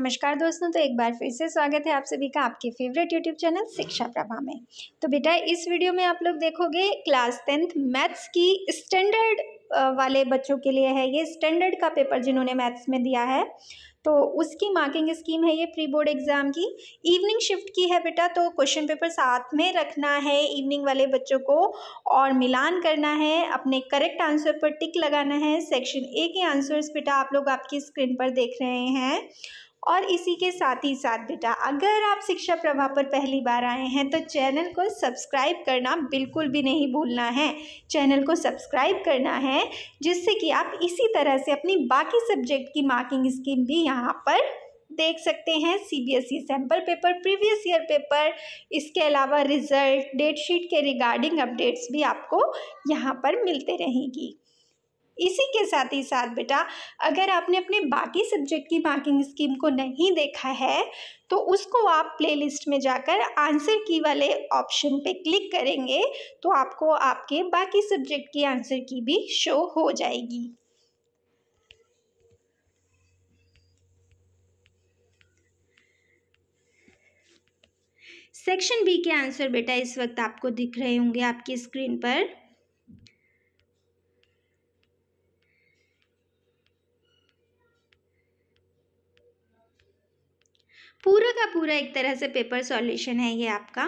नमस्कार दोस्तों तो एक बार फिर से स्वागत है आप सभी का आपके फेवरेट यूट्यूब चैनल शिक्षा प्रभा में तो बेटा इस वीडियो में आप लोग देखोगे क्लास टेंथ मैथ्स की स्टैंडर्ड वाले बच्चों के लिए है ये स्टैंडर्ड का पेपर जिन्होंने मैथ्स में दिया है तो उसकी मार्किंग स्कीम है ये प्री बोर्ड एग्ज़ाम की इवनिंग शिफ्ट की है बेटा तो क्वेश्चन पेपर साथ में रखना है इवनिंग वाले बच्चों को और मिलान करना है अपने करेक्ट आंसर पर टिक लगाना है सेक्शन ए के आंसर्स बेटा आप लोग आपकी स्क्रीन पर देख रहे हैं और इसी के साथ ही साथ बेटा अगर आप शिक्षा प्रभा पर पहली बार आए हैं तो चैनल को सब्सक्राइब करना बिल्कुल भी नहीं भूलना है चैनल को सब्सक्राइब करना है जिससे कि आप इसी तरह से अपनी बाकी सब्जेक्ट की मार्किंग स्कीम भी यहाँ पर देख सकते हैं C B S E sample paper previous year paper इसके अलावा रिजल्ट डेट शीट के रिगार्डिंग अपडेट्स भी आपको यहाँ पर मिलते रहेंगी इसी के साथ ही साथ बेटा अगर आपने अपने बाकी सब्जेक्ट की मार्किंग स्कीम को नहीं देखा है तो उसको आप प्लेलिस्ट में जाकर आंसर की वाले ऑप्शन पे क्लिक करेंगे तो आपको आपके बाकी सब्जेक्ट की आंसर की भी शो हो जाएगी सेक्शन बी के आंसर बेटा इस वक्त आपको दिख रहे होंगे आपकी स्क्रीन पर पूरा का पूरा एक तरह से पेपर सॉल्यूशन है ये आपका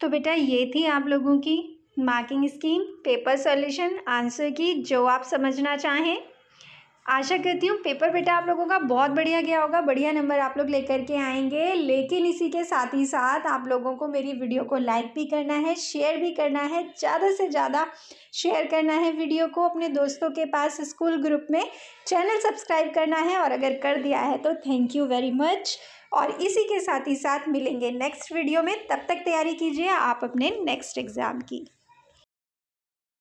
तो बेटा ये थी आप लोगों की marking scheme paper solution answer key जो आप समझना चाहें आशा करती हूँ पेपर बेटा आप लोगों का बहुत बढ़िया गया होगा बढ़िया नंबर आप लोग लेकर के आएंगे लेकिन इसी के साथ ही साथ आप लोगों को मेरी वीडियो को लाइक भी करना है शेयर भी करना है ज़्यादा से ज़्यादा शेयर करना है वीडियो को अपने दोस्तों के पास स्कूल ग्रुप में चैनल सब्सक्राइब करना है और अगर कर दिया है तो थैंक यू वेरी मच और इसी के साथ ही साथ मिलेंगे नेक्स्ट वीडियो में तब तक तैयारी कीजिए आप अपने नेक्स्ट एग्ज़ाम की